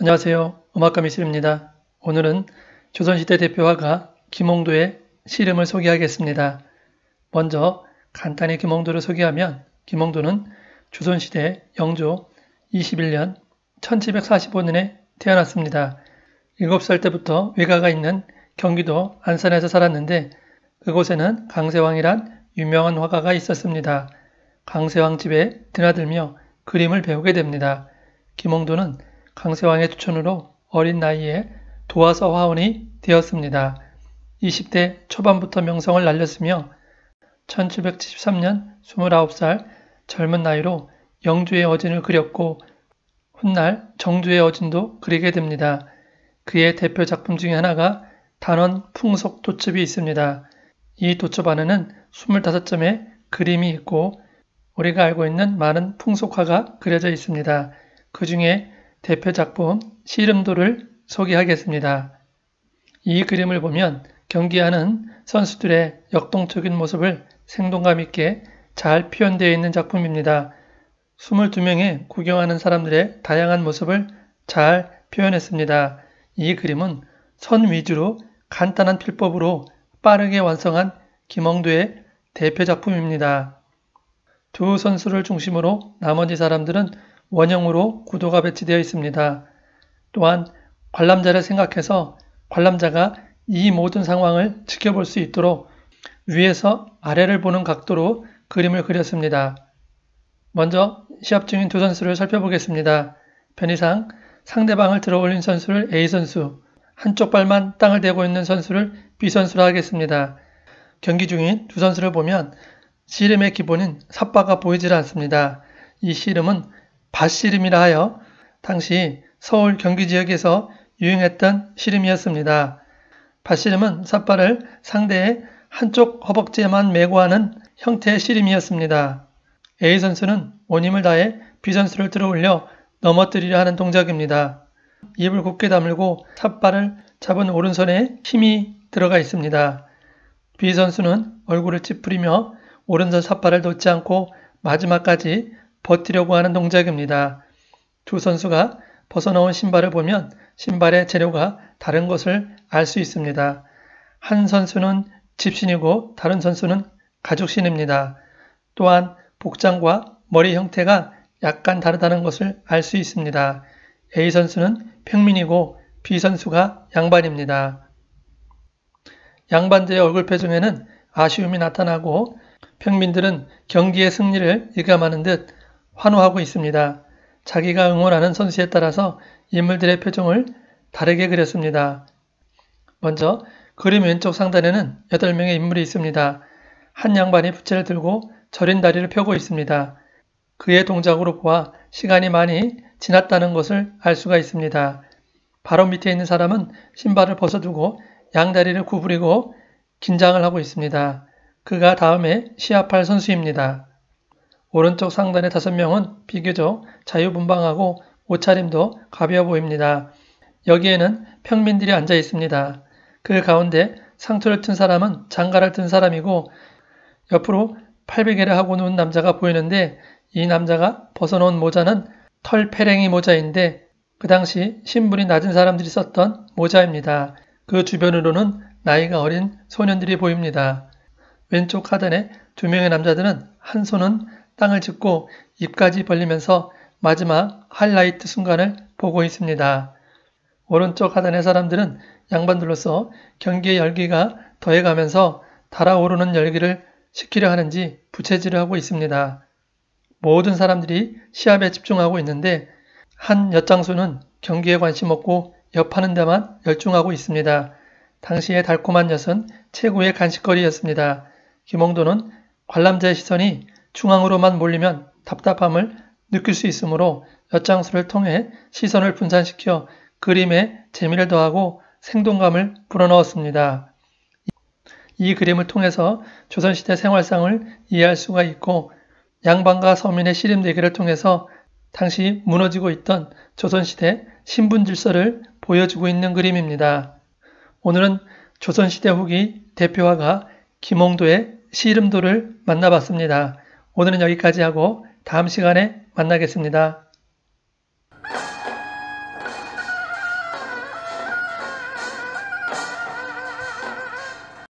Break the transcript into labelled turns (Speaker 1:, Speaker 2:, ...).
Speaker 1: 안녕하세요. 음악가 미술입니다. 오늘은 조선시대 대표 화가 김홍도의 시름을 소개하겠습니다. 먼저 간단히 김홍도를 소개하면 김홍도는 조선시대 영조 21년 1745년에 태어났습니다. 7살 때부터 외가가 있는 경기도 안산에서 살았는데 그곳에는 강세왕이란 유명한 화가가 있었습니다. 강세왕 집에 드나들며 그림을 배우게 됩니다. 김홍도는 강세왕의 추천으로 어린 나이에 도화서 화원이 되었습니다. 20대 초반부터 명성을 날렸으며 1773년 29살 젊은 나이로 영주의 어진을 그렸고 훗날 정주의 어진도 그리게 됩니다. 그의 대표 작품 중의 하나가 단원 풍속 도첩이 있습니다. 이 도첩 안에는 25점의 그림이 있고 우리가 알고 있는 많은 풍속화가 그려져 있습니다. 그 중에 대표 작품 시름도를 소개하겠습니다. 이 그림을 보면 경기하는 선수들의 역동적인 모습을 생동감 있게 잘 표현되어 있는 작품입니다. 22명의 구경하는 사람들의 다양한 모습을 잘 표현했습니다. 이 그림은 선 위주로 간단한 필법으로 빠르게 완성한 김홍도의 대표 작품입니다. 두 선수를 중심으로 나머지 사람들은 원형으로 구도가 배치되어 있습니다. 또한 관람자를 생각해서 관람자가 이 모든 상황을 지켜볼 수 있도록 위에서 아래를 보는 각도로 그림을 그렸습니다. 먼저 시합 중인 두 선수를 살펴보겠습니다. 편의상 상대방을 들어올린 선수를 A 선수, 한쪽 발만 땅을 대고 있는 선수를 B 선수로 하겠습니다. 경기 중인 두 선수를 보면 씨름의 기본인 삿바가 보이질 않습니다. 이 씨름은 밭씨름이라 하여 당시 서울 경기 지역에서 유행했던 씨름이었습니다. 밭씨름은 삿발을 상대의 한쪽 허벅지에만 메고 하는 형태의 씨름이었습니다. A 선수는 온 힘을 다해 B 선수를 들어올려 넘어뜨리려 하는 동작입니다. 입을 곧게 다물고 삿발을 잡은 오른손에 힘이 들어가 있습니다. B 선수는 얼굴을 찌푸리며 오른손 삿발을 놓지 않고 마지막까지 버티려고 하는 동작입니다. 두 선수가 벗어놓은 신발을 보면 신발의 재료가 다른 것을 알 수 있습니다. 한 선수는 집신이고 다른 선수는 가죽신입니다. 또한 복장과 머리 형태가 약간 다르다는 것을 알 수 있습니다. A 선수는 평민이고 B 선수가 양반입니다. 양반들의 얼굴표 정에는 아쉬움이 나타나고 평민들은 경기의 승리를 일감하는 듯 환호하고 있습니다. 자기가 응원하는 선수에 따라서 인물들의 표정을 다르게 그렸습니다. 먼저 그림 왼쪽 상단에는 8명의 인물이 있습니다. 한 양반이 부채를 들고 절인 다리를 펴고 있습니다. 그의 동작으로 보아 시간이 많이 지났다는 것을 알 수가 있습니다. 바로 밑에 있는 사람은 신발을 벗어두고 양다리를 구부리고 긴장을 하고 있습니다. 그가 다음에 시합할 선수입니다. 오른쪽 상단의 다섯 명은 비교적 자유분방하고 옷차림도 가벼워 보입니다. 여기에는 평민들이 앉아 있습니다. 그 가운데 상투를 튼 사람은 장가를 튼 사람이고 옆으로 팔베개를 하고 누운 남자가 보이는데 이 남자가 벗어놓은 모자는 털패랭이 모자인데 그 당시 신분이 낮은 사람들이 썼던 모자입니다. 그 주변으로는 나이가 어린 소년들이 보입니다. 왼쪽 하단에 두 명의 남자들은 한 손은 땅을 짚고 입까지 벌리면서 마지막 하이라이트 순간을 보고 있습니다. 오른쪽 하단의 사람들은 양반들로서 경기의 열기가 더해가면서 달아오르는 열기를 시키려 하는지 부채질을 하고 있습니다. 모든 사람들이 시합에 집중하고 있는데 한 엿장수는 경기에 관심 없고 엽하는 데만 열중하고 있습니다. 당시의 달콤한 엿은 최고의 간식거리였습니다. 김홍도는 관람자의 시선이 중앙으로만 몰리면 답답함을 느낄 수 있으므로 엿장수를 통해 시선을 분산시켜 그림에 재미를 더하고 생동감을 불어넣었습니다. 이 그림을 통해서 조선시대 생활상을 이해할 수가 있고 양반과 서민의 시름대기를 통해서 당시 무너지고 있던 조선시대 신분질서를 보여주고 있는 그림입니다. 오늘은 조선시대 후기 대표화가 김홍도의 시름도를 만나봤습니다. 오늘은 여기까지 하고 다음 시간에 만나겠습니다.